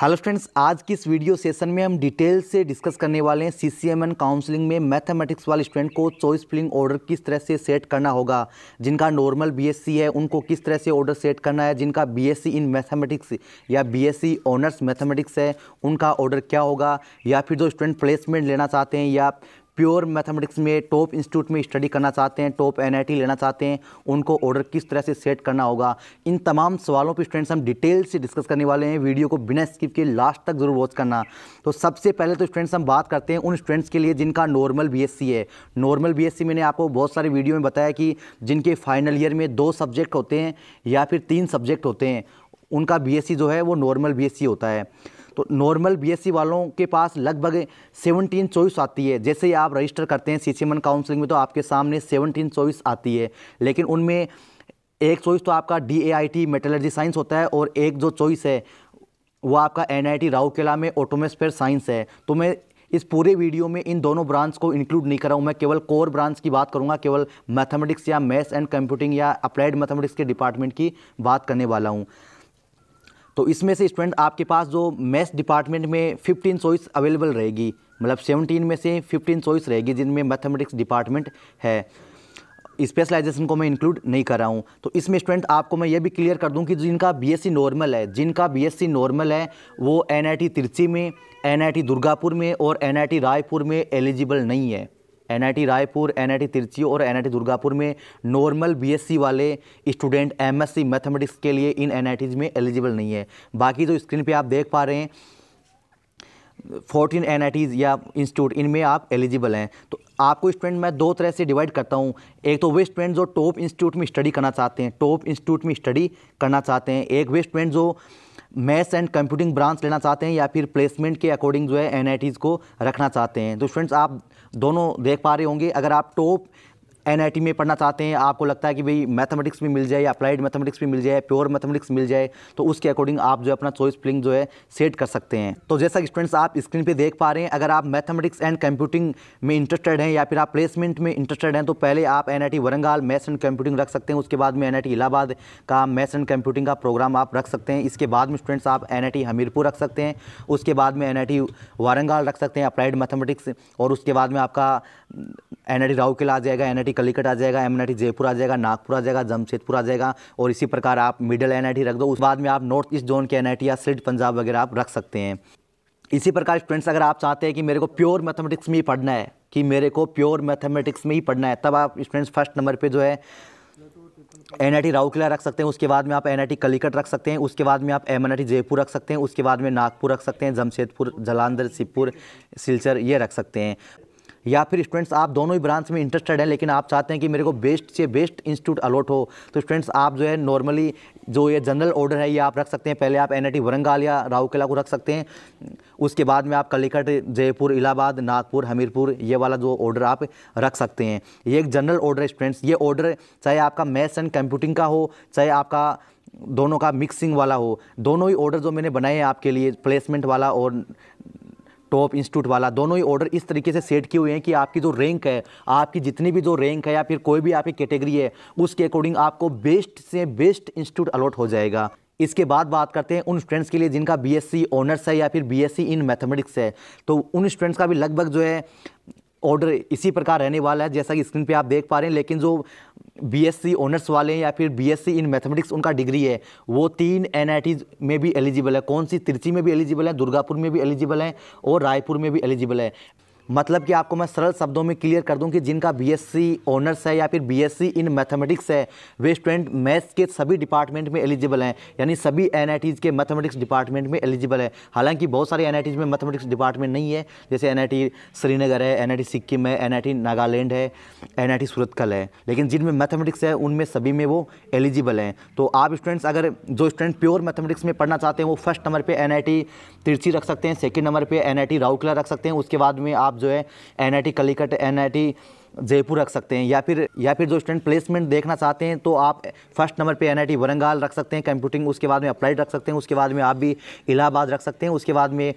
hello friends आज की इस वीडियो सेशन में हम डिटेल से डिस्कस करने वाले हैं C C M N counselling में मैथमेटिक्स वाले स्टूडेंट को चॉइस फिलिंग ऑर्डर किस तरह से सेट करना होगा जिनका नॉर्मल बीएससी है उनको किस तरह से ऑर्डर सेट करना है जिनका बीएससी इन मैथमेटिक्स या बीएससी ऑनर्स मैथमेटिक्स है उनका ऑर्डर क्या होगा या फिर जो स्टूडेंट प्लेसमेंट लेना चाहते हैं या प्योर मैथमेटिक्स में टॉप इंस्टीट्यूट में स्टडी करना चाहते हैं टॉप एन लेना चाहते हैं उनको ऑर्डर किस तरह से सेट करना होगा इन तमाम सवालों पर स्टूडेंट्स हम डिटेल से डिस्कस करने वाले हैं वीडियो को बिना स्किप के लास्ट तक जरूर वॉच करना तो सबसे पहले तो स्टूडेंट्स हम बात करते हैं उन स्टूडेंट्स के लिए जिनका नॉर्मल बी है नॉर्मल बी मैंने आपको बहुत सारे वीडियो में बताया कि जिनके फाइनल ईयर में दो सब्जेक्ट होते हैं या फिर तीन सब्जेक्ट होते हैं उनका बी जो है वो नॉर्मल बी होता है तो नॉर्मल बीएससी e वालों के पास लगभग सेवनटीन चॉइस आती है जैसे ही आप रजिस्टर करते हैं सी काउंसलिंग में तो आपके सामने सेवनटीन चॉइस आती है लेकिन उनमें एक चॉइस तो आपका D A I T metallurgy science होता है और एक जो चॉइस है वो आपका एन आई टी में ऑटोमेस्फेयर साइंस है तो मैं इस पूरे वीडियो में इन दोनों ब्रांच को इंक्लूड नहीं कर रहा हूँ मैं केवल कोर ब्रांच की बात करूँगा केवल मैथमेटिक्स या मैथ्स एंड कंप्यूटिंग या अप्लाइड मैथमेटिक्स के डिपार्टमेंट की बात करने वाला हूँ तो इसमें से स्टूडेंट आपके पास जो मैथ्स डिपार्टमेंट में फिफ्टीन चॉइस अवेलेबल रहेगी मतलब सेवनटीन में से फिफ्टीन चॉइस रहेगी जिनमें मैथमेटिक्स डिपार्टमेंट है स्पेशलाइजेशन को मैं इंक्लूड नहीं कर रहा हूँ तो इसमें स्टूडेंट आपको मैं ये भी क्लियर कर दूँ कि जिनका बीएससी नॉर्मल है जिनका बीएससी नॉर्मल है वो एनआईटी तिरची में एनआईटी दुर्गापुर में और एनआईटी रायपुर में एलिजिबल नहीं है एन रायपुर एनआईटी तिरची और एन दुर्गापुर में नॉर्मल बीएससी वाले स्टूडेंट एमएससी मैथमेटिक्स के लिए इन एन में एलिजिबल नहीं है बाकी जो स्क्रीन पे आप देख पा रहे हैं फोर्टीन एन या इंस्टीट्यूट इनमें आप एलिजिबल हैं तो आपको स्टूडेंट मैं दो तरह से डिवाइड करता हूँ एक तो वे स्टूडेंट जो टॉप इंस्टीट्यूट में स्टडी करना चाहते हैं टॉप इंस्टीट्यूट में स्टडी करना चाहते हैं एक वे स्टूडेंट जो मैथ्स एंड कंप्यूटिंग ब्रांच लेना चाहते हैं या फिर प्लेसमेंट के अकॉर्डिंग जो है एन को रखना चाहते हैं तो स्टूडेंट्स आप दोनों देख पा रहे होंगे अगर आप टॉप एन में पढ़ना चाहते हैं आपको लगता है कि भाई मैथमेटिक्स भी मिल जाए अप्लाइड मैथमेटिक्स भी मिल जाए प्योर मैथमेटिक्स मिल जाए तो उसके अकॉर्डिंग आप जो अपना चॉइस फिलिंग जो है सेट कर सकते हैं तो जैसा स्टूडेंट्स आप स्क्रीन पर देख पा रहे हैं अगर आप मैथमेटिक्स एंड कंप्यूटिंग में इंटरेस्टेड हैं या फिर आप प्लेसमेंट में इंटरेस्टेड हैं तो पहले आप N I maths and computing रख सकते हैं उसके बाद में एन इलाहाबाद का मैथ्स एंड कंप्यूटिंग का प्रोग्राम आप रख सकते हैं इसके बाद में स्टूडेंट्स आप एन हमीरपुर रख सकते हैं उसके बाद में एन वारंगाल रख सकते हैं अप्लाइड मैथमेटिक्स और उसके बाद में आपका एन आई राउकेला आ जाएगा एन कलिकट आ जाएगा एम जयपुर आ जाएगा नागपुर आ जाएगा जमशेदपुर आ जाएगा और इसी प्रकार आप मिडिल एन रख दो उस बाद में आप नॉर्थ ईस्ट जोन के एन या सिल्ट पंजाब वगैरह आप रख सकते हैं इसी प्रकार स्टूडेंट्स अगर आप चाहते हैं कि मेरे को प्योर मैथमेटिक्स में ही पढ़ना है कि मेरे को प्योर मैथमेटिक्स में ही पढ़ना है तब आप स्टूडेंट्स फर्स्ट नंबर पे जो है एन आई टी रख सकते हैं उसके बाद में आप एन आई टी कलिकट रख सकते हैं उसके बाद में आप M N I T Jaipur रख सकते हैं उसके बाद में नागपुर रख सकते हैं जमशेदपुर जलांधर सिपुर सिलचर ये रख सकते हैं या फिर स्टूडेंट्स आप दोनों ही ब्रांच में इंटरेस्टेड हैं लेकिन आप चाहते हैं कि मेरे को बेस्ट से बेस्ट इंस्टीट्यूट अलॉट हो तो स्टूडेंट्स आप जो है नॉर्मली जो ये जनरल ऑर्डर है ये आप रख सकते हैं पहले आप एन वरंगाल या राउकेला को रख सकते हैं उसके बाद में आप कलिकट जयपुर इलाहाबाद नागपुर हमीरपुर ये वाला जो ऑर्डर आप रख सकते हैं ये एक जनरल ऑर्डर है स्टूडेंट्स ये ऑर्डर चाहे आपका मैथ्स एंड कंप्यूटिंग का हो चाहे आपका दोनों का मिक्सिंग वाला हो दोनों ही ऑर्डर जो मैंने बनाए हैं आपके लिए प्लेसमेंट वाला और टॉप इंस्टीट्यूट वाला दोनों ही ऑर्डर इस तरीके से सेट किए हुए हैं कि आपकी जो रैंक है आपकी जितनी भी जो रैंक है या फिर कोई भी आपकी कैटेगरी है उसके अकॉर्डिंग आपको बेस्ट से बेस्ट इंस्टीट्यूट अलॉट हो जाएगा इसके बाद बात करते हैं उन स्टूडेंट्स के लिए जिनका बीएससी ऑनर्स है या फिर बीएससी इन मैथमेटिक्स है तो उन स्टूडेंट्स का भी लगभग जो है ऑर्डर इसी प्रकार रहने वाला है जैसा कि स्क्रीन पे आप देख पा रहे हैं लेकिन जो बीएससी ऑनर्स वाले हैं या फिर बीएससी इन मैथमेटिक्स उनका डिग्री है वो तीन एन में भी एलिजिबल है कौन सी तिरची में भी एलिजिबल है दुर्गापुर में भी एलिजिबल है और रायपुर में भी एलिजिबल है मतलब कि आपको मैं सरल शब्दों में क्लियर कर दूं कि जिनका बीएससी ऑनर्स है या फिर बीएससी इन मैथमेटिक्स है वे स्टूडेंट मैथ्स के सभी डिपार्टमेंट में एलिजिबल हैं यानी सभी एन के मैथमेटिक्स डिपार्टमेंट में एलिजिबल है हालांकि बहुत सारे एन में मैथमेटिक्स डिपार्टमेंट नहीं है जैसे एन श्रीनगर है एन सिक्किम है एन नागालैंड है एन आई है लेकिन जिनमें मैथमेटिक्स है उनमें सभी में वो एलिजिबल हैं तो आप स्टूडेंट्स अगर जो स्टूडेंट प्योर मैथमेटिक्स में पढ़ना चाहते हैं वो फर्स्ट नंबर पर एन तिरछी रख सकते हैं सेकेंड नंबर पर एन आई रख सकते हैं उसके बाद में आप जो है N I T Calicut N I T Jaipur रख सकते हैं या फिर या फिर जो स्टूडेंट प्लेसमेंट देखना चाहते हैं तो आप फर्स्ट नंबर पे आई वरंगाल रख सकते हैं कंप्यूटिंग उसके बाद में अप्लाइड रख सकते हैं उसके बाद में आप भी इलाहाबाद रख सकते हैं उसके बाद में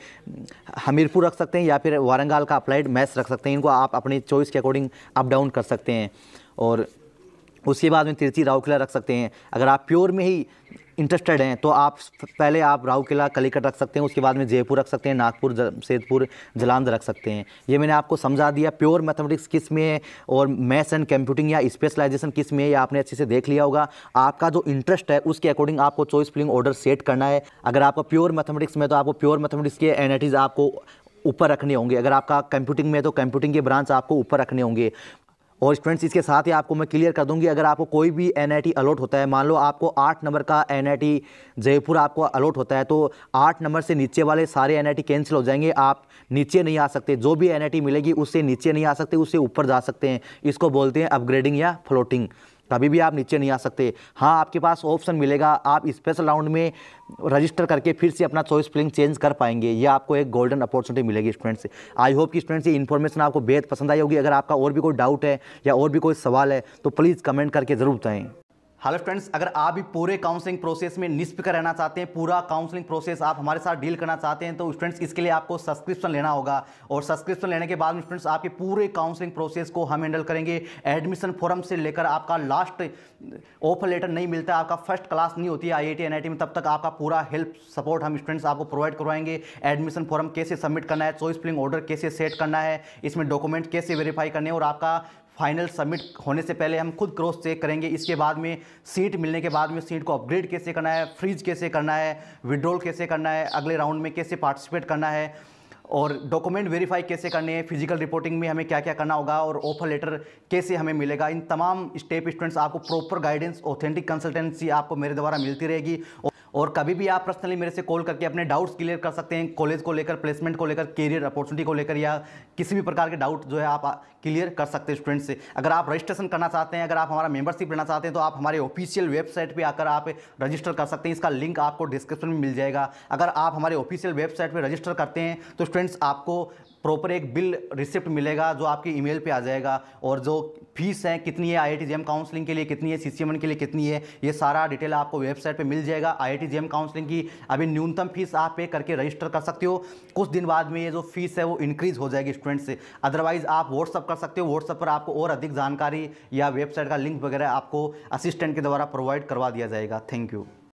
हमीरपुर रख सकते हैं या फिर वारंगाल का अप्लाइड मैथ्स रख सकते हैं इनको आप अपनी चॉइस के अकॉर्डिंग अप डाउन कर सकते हैं और उसके बाद में तिरछी राहु किला रख सकते हैं अगर आप प्योर में ही इंटरेस्टेड हैं तो आप पहले आप राहु किला कलीकट रख सकते हैं उसके बाद में जयपुर रख सकते हैं नागपुर जमशेदपुर जलांध रख सकते हैं ये मैंने आपको समझा दिया प्योर मैथमेटिक्स किस में है और मैथ्स एंड कंप्यूटिंग या स्पेशलाइजेशन किस में है ये आपने अच्छे से देख लिया होगा आपका जो इंटरेस्ट है उसके अकॉर्डिंग आपको चॉइस फिलिंग ऑर्डर सेट करना है अगर आपका प्योर मैथमेटिक्स में तो आपको प्योर मैथमेटिक्स के एनआईटीज़ आपको ऊपर रखने होंगे अगर आपका कंप्यूटिंग में तो कंप्यूटिंग के ब्रांच आपको ऊपर रखने होंगे और स्टूडेंट्स इसके साथ ही आपको मैं क्लियर कर दूंगी अगर आपको कोई भी एन अलॉट होता है मान लो आपको आठ नंबर का एन जयपुर आपको अलॉट होता है तो आठ नंबर से नीचे वाले सारे एन कैंसिल हो जाएंगे आप नीचे नहीं आ सकते जो भी एन मिलेगी उससे नीचे नहीं आ सकते उससे ऊपर जा सकते हैं इसको बोलते हैं अपग्रेडिंग या फ्लोटिंग तभी भी आप नीचे नहीं आ सकते हाँ आपके पास ऑप्शन मिलेगा आप स्पेशल राउंड में रजिस्टर करके फिर से अपना चॉइस प्लिंग चेंज कर पाएंगे ये आपको एक गोल्डन अपॉर्चुनिटी मिलेगी स्टूडेंट्स आई होप कि स्टूडेंट्स ये इन्फॉर्मेशन आपको बेहद पसंद आई होगी अगर आपका और भी कोई डाउट है या और भी कोई सवाल है तो प्लीज़ कमेंट करके ज़रूर बताएँ हेलो फ्रेंड्स अगर आप भी पूरे काउंसलिंग प्रोसेस में निष्पक्ष रहना चाहते हैं पूरा काउंसलिंग प्रोसेस आप हमारे साथ डील करना चाहते हैं तो स्टूडेंट्स इसके लिए आपको सब्सक्रिप्शन लेना होगा और सब्सक्रिप्शन लेने के बाद स्टूडेंट्स आपके पूरे काउंसलिंग प्रोसेस को हम हैंडल करेंगे एडमिशन फॉर्म से लेकर आपका लास्ट ऑफर लेटर नहीं मिलता आपका फर्स्ट क्लास नहीं होती आई आई में तब तक आपका पूरा हेल्प सपोर्ट हम स्टूडेंट्स आपको प्रोवाइड करवाएंगे एडमिशन फॉर्म कैसे सबमिट करना है चॉइस फिलिंग ऑर्डर कैसे सेट करना है इसमें डॉक्यूमेंट कैसे वेरीफाई करने और आपका फाइनल सबमिट होने से पहले हम खुद क्रॉस चेक करेंगे इसके बाद में सीट मिलने के बाद में सीट को अपग्रेड कैसे करना है फ्रीज कैसे करना है विड्रॉल कैसे करना है अगले राउंड में कैसे पार्टिसिपेट करना है और डॉक्यूमेंट वेरीफाई कैसे करने हैं फिजिकल रिपोर्टिंग में हमें क्या क्या करना होगा और ऑफर लेटर कैसे हमें मिलेगा इन तमाम स्टेप स्टूडेंट्स आपको प्रॉपर गाइडेंस ऑथेंटिक कंसल्टेंसी आपको मेरे द्वारा मिलती रहेगी और कभी भी आप पर्सनली मेरे से कॉल करके अपने डाउट्स क्लियर कर सकते हैं कॉलेज को लेकर प्लेसमेंट को लेकर करियर अपॉर्चुनिटी को लेकर या किसी भी प्रकार के डाउट जो है आप क्लियर कर सकते हैं स्टूडेंट से अगर आप रजिस्ट्रेशन करना चाहते हैं अगर आप हमारा मेंबरशिप लेना चाहते हैं तो आप हमारे ऑफिशियल वेबसाइट पर आकर आप रजिस्टर कर सकते हैं इसका लिंक आपको डिस्क्रिप्शन में मिल जाएगा अगर आप हमारे ऑफिशियल वेबसाइट पर रजिस्टर करते हैं तो स्टूडेंट्स आपको प्रॉपर एक बिल रिसिप्ट मिलेगा जो आपके ईमेल पे आ जाएगा और जो फीस है कितनी है आई आई काउंसलिंग के लिए कितनी है सी के लिए कितनी है ये सारा डिटेल आपको वेबसाइट पे मिल जाएगा आई आई काउंसलिंग की अभी न्यूनतम फीस आप पे करके रजिस्टर कर सकते हो कुछ दिन बाद में ये जो फीस है वो इंक्रीज़ हो जाएगी स्टूडेंट से अदरवाइज़ आप व्हाट्सअप कर सकते हो व्हाट्सअप पर आपको और अधिक जानकारी या वेबसाइट का लिंक वगैरह आपको असिस्टेंट के द्वारा प्रोवाइड करवा दिया जाएगा थैंक यू